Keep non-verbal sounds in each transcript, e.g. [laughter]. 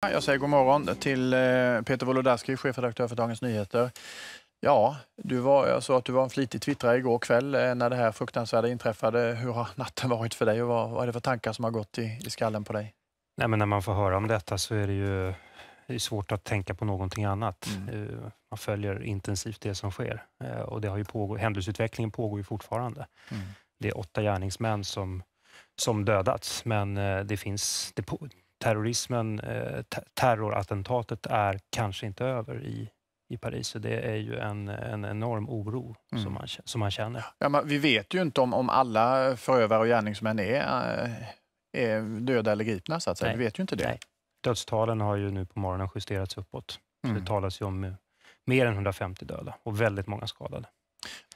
Jag säger god morgon till eh, Peter Wolodarski, chefredaktör för Dagens Nyheter. Ja, du var, jag såg att du var en flitig twittrare igår kväll eh, när det här fruktansvärda inträffade. Hur har natten varit för dig och vad, vad är det för tankar som har gått i, i skallen på dig? Nej, men när man får höra om detta så är det ju det är svårt att tänka på någonting annat. Mm. Eh, man följer intensivt det som sker och det har ju pågå, händelseutvecklingen pågår ju fortfarande. Mm. Det är åtta gärningsmän som, som dödats, men det finns, det terrorismen, eh, terrorattentatet är kanske inte över i i Paris. Så det är ju en, en enorm oro mm. som, man, som man känner. Ja, men vi vet ju inte om, om alla förövare och gärningsmän är, eh, är döda eller gripna. Så att säga. Nej. Vi vet ju inte det. Nej. Dödstalen har ju nu på morgonen justerats uppåt. mm. Det talas ju om eh, mer än 150 döda och väldigt många skadade.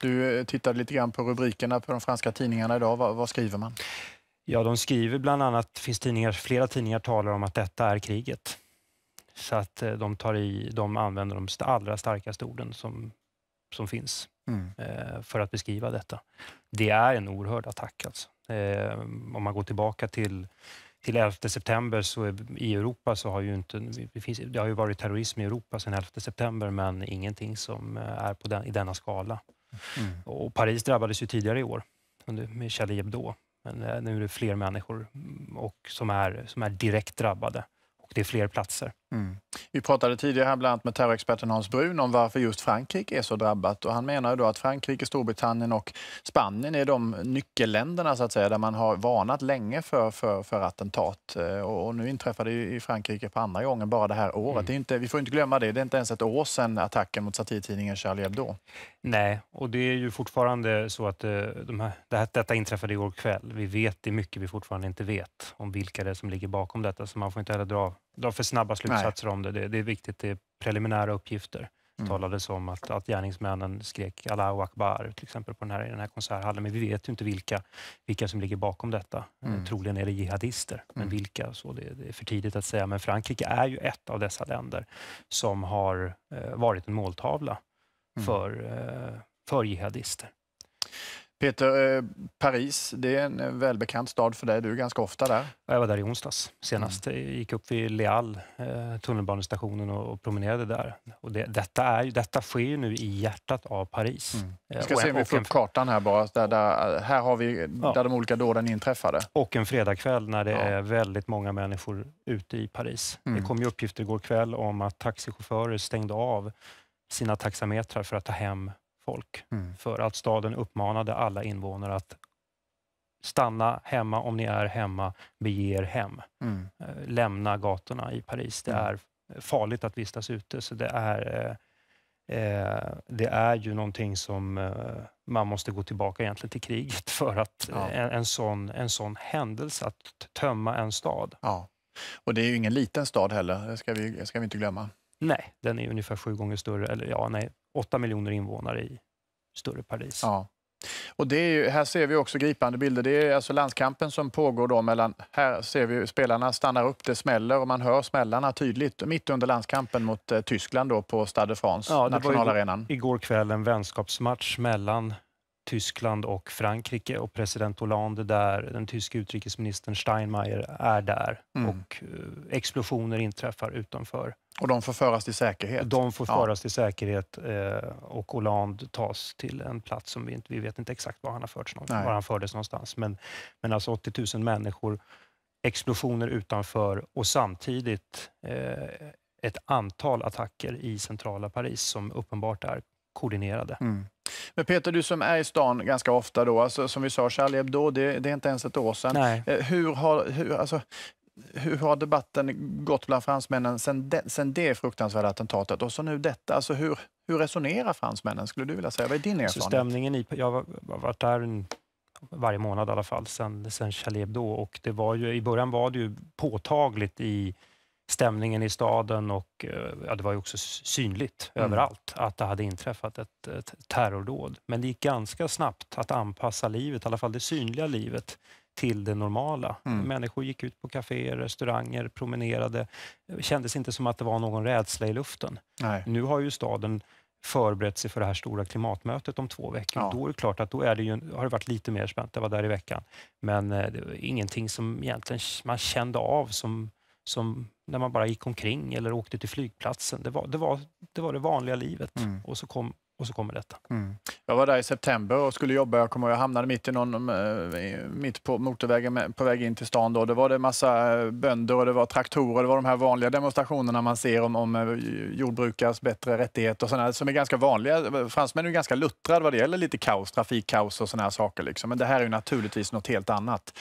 Du tittade lite grann på rubrikerna på de franska tidningarna idag. Vad, vad skriver man? Ja, de skriver bland annat, finns tidningar, flera tidningar talar om att detta är kriget. Så att eh, de, tar i, de använder de allra starkaste orden som, som finns mm. Eh, för att beskriva detta. Det är en oerhörd attack alltså. Eh, om man går tillbaka till till 11 september så är, i Europa så har ju inte, det, finns, det har ju varit terrorism i Europa sedan 11 september men ingenting som är på den, i denna skala. Mm. Och Paris drabbades ju tidigare i år under, Charlie Hebdo men eh, nu är det fler människor mm, och som, är, som är direkt drabbade och det är fler platser. Mm. Vi pratade tidigare här bland annat med terrorexperten Hans Brun om varför just Frankrike är så drabbat. Och han menar då att Frankrike, Storbritannien och Spanien är de nyckelländerna så att säga, där man har varnat länge för, för, för attentat. Eh, och nu inträffade det i Frankrike på andra gången bara det här året. Mm. Det är inte, vi får inte glömma det, det är inte ens ett år sedan attacken mot satirtidningen Charlie Hebdo. Nej, och det är ju fortfarande så att eh, de här, det här, detta inträffade igår kväll. Vi vet det mycket vi fortfarande inte vet om vilka det är som ligger bakom detta, så man får inte heller dra dra för snabba slutsatser Nej. om det. det. det. är viktigt, det är preliminära uppgifter. Mm. talades om att, att gärningsmännen skrek Allahu akbar till exempel på den här, i den här konserthallen. Men vi vet ju inte vilka, vilka som ligger bakom detta. Eh, mm. Troligen är det jihadister, men mm. vilka? Så det, det, är för tidigt att säga. Men Frankrike är ju ett av dessa länder som har eh, varit en måltavla mm. för, eh, för jihadister. Peter, eh, Paris det är en eh, välbekant stad för dig. Du är ganska ofta där. Jag var där i onsdags senast. Mm. Jag gick upp vid Leal, eh, tunnelbanestationen, och promenerade där. Och det, detta, är, detta sker ju nu i hjärtat av Paris. Mm. Vi ska och se om vi får upp kartan här bara. Där, där, här har vi ja. där de olika dåden inträffade. Och en fredagkväll när det ja. är väldigt många människor ute i Paris. Mm. Det kom ju uppgifter igår kväll om att taxichaufförer stängde av sina taxametrar för att ta hem folk mm. för att staden uppmanade alla invånare att stanna hemma om ni är hemma, bege er hem. Mm. Eh, lämna gatorna i Paris. Det mm. är farligt att vistas ute, så det är, eh, eh, det är ju någonting som eh, man måste gå tillbaka egentligen till kriget [laughs] för att ja. Eh, en, en, sån, en sån händelse, att tömma en stad. Ja. Och det är ju ingen liten stad heller, det ska vi, ska vi inte glömma. Nej, den är ungefär sju gånger större, eller ja, nej, 8 miljoner invånare i större Paris. Ja. Och det ju, här ser vi också gripande bilder. Det är alltså landskampen som pågår då mellan... Här ser vi spelarna stannar upp, det smäller och man hör smällarna tydligt mitt under landskampen mot eh, Tyskland då på Stade France, ja, nationalarenan. Igår, igår kväll en vänskapsmatch mellan Tyskland och Frankrike och president Hollande där, den tyske utrikesministern Steinmeier är där mm. och eh, explosioner inträffar utanför och de får föras till säkerhet? De får föras ja. till säkerhet eh, och Hollande tas till en plats som vi inte vi vet inte exakt var han har förts någonstans, var han fördes någonstans. Men, men alltså 80 000 människor, explosioner utanför och samtidigt eh, ett antal attacker i centrala Paris som uppenbart är koordinerade. Mm. Men Peter, du som är i stan ganska ofta, då, alltså, som vi sa, Charlie Hebdo, det, det är inte ens ett år sedan. Nej. Eh, hur har, hur, alltså, hur har debatten gått bland fransmännen sen, de, sen det fruktansvärda attentatet och så nu detta? Alltså hur, hur resonerar fransmännen skulle du vilja säga? Vad är din alltså, erfarenhet? Så stämningen i, jag har varit där varje månad i alla fall sen, sen Chaleb då och det var ju, i början var det ju påtagligt i stämningen i staden och eh, ja, det var ju också synligt mm. överallt att det hade inträffat ett, ett terrordåd. Men det gick ganska snabbt att anpassa livet, i alla fall det synliga livet, till det normala. Mm. Människor gick ut på kaféer, restauranger, promenerade. Det kändes inte som att det var någon rädsla i luften. Nej. Nu har ju staden förberett sig för det här stora klimatmötet om två veckor. Ja. Då är det klart att då är det ju, har det varit lite mer spänt. Det var där i veckan. Men eh, det var ingenting som egentligen man kände av som, som när man bara gick omkring eller åkte till flygplatsen. Det var det, var, det, var det vanliga livet mm. och, så kom, och så kommer detta. Mm. Jag var där i september och skulle jobba. Jag kommer jag hamnade mitt, i någon, eh, mitt på motorvägen på väg in till stan. Då. Det var det massa eh, bönder och det var traktorer. Det var de här vanliga demonstrationerna man ser om, om eh, jordbrukares bättre rättigheter och sådana som är ganska vanliga. Fransmän är ganska luttrade vad det gäller lite kaos, trafikkaos och sådana här saker. Liksom. Men det här är ju naturligtvis något helt annat.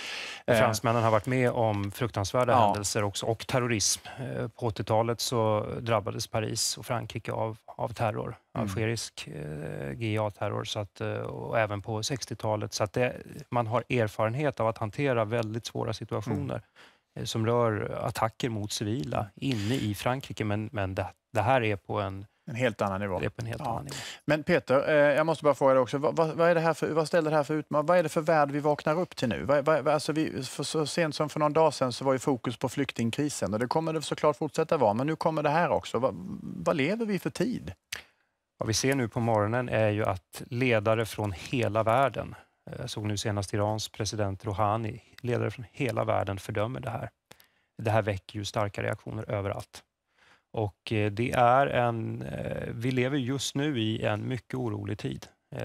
Fransmännen har varit med om fruktansvärda ja. händelser också och terrorism terrorism. Eh, på 80-talet så drabbades Paris och Frankrike av, av terror, mm. algerisk eh, GIA-terror, eh, och även på 60-talet. Så att det, man har erfarenhet av att hantera väldigt svåra situationer mm. Eh, som rör attacker mot civila inne i Frankrike, men, men det, det här är på en en helt annan nivå. Det är på en helt ja. annan nivå. Men Peter, eh, jag måste bara fråga dig också. Vad, vad, är det här för, vad ställer det här för utmaning? Vad är det för värld vi vaknar upp till nu? Vad, vad, alltså vi, för så sent som för någon dag sedan så var ju fokus på flyktingkrisen och det kommer det såklart fortsätta vara. Men nu kommer det här också. Vad, vad lever vi för tid? Vad vi ser nu på morgonen är ju att ledare från hela världen, eh, jag såg nu senast Irans president Rouhani, ledare från hela världen fördömer det här. Det här väcker ju starka reaktioner överallt. Och eh, det är en, eh, vi lever just nu i en mycket orolig tid eh,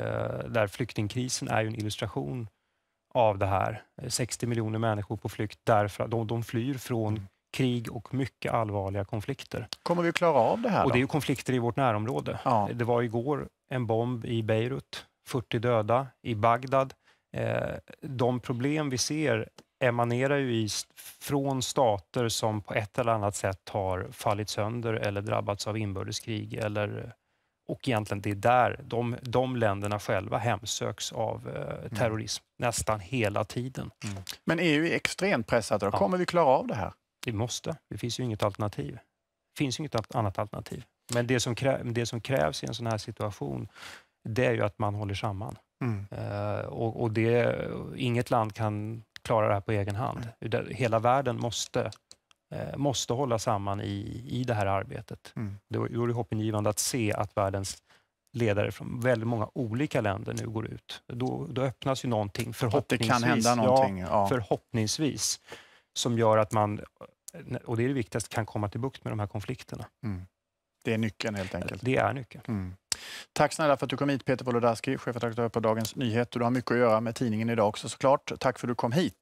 där flyktingkrisen är en illustration av det här. 60 miljoner människor på flykt därför de, de flyr från mm. krig och mycket allvarliga konflikter. Kommer vi att klara av det här? Då? Och det är konflikter i vårt närområde. Ja. Det var igår en bomb i Beirut, 40 döda, i Bagdad. De problem vi ser emanerar ju i, från stater som på ett eller annat sätt har fallit sönder eller drabbats av inbördeskrig. Eller, och egentligen det är där de, de länderna själva hemsöks av eh, mm. terrorism mm. nästan hela tiden. Mm. Men EU är extremt pressat och ja. kommer vi klara av det här? Vi måste. Det finns ju inget alternativ. Det finns inget annat alternativ. Men det som, krä, det som krävs i en sån här situation det är ju att man håller samman. Mm. Eh, och, och det, inget land kan klara det här på egen hand. Hela världen måste, eh, måste hålla samman i, i det här arbetet. Mm. Det vore hoppingivande att se att världens ledare från väldigt många olika länder nu går ut. Då, då öppnas ju någonting, förhoppningsvis. Att det kan hända någonting. Ja, ja. Förhoppningsvis, som gör att man, och det är det viktigaste, kan komma till bukt med de här konflikterna. Mm. Det är nyckeln helt enkelt? Det är nyckeln. Mm. Tack snälla för att du kom hit Peter Wolodarski, chefredaktör på Dagens Nyheter. Du har mycket att göra med tidningen idag också såklart. Tack för att du kom hit.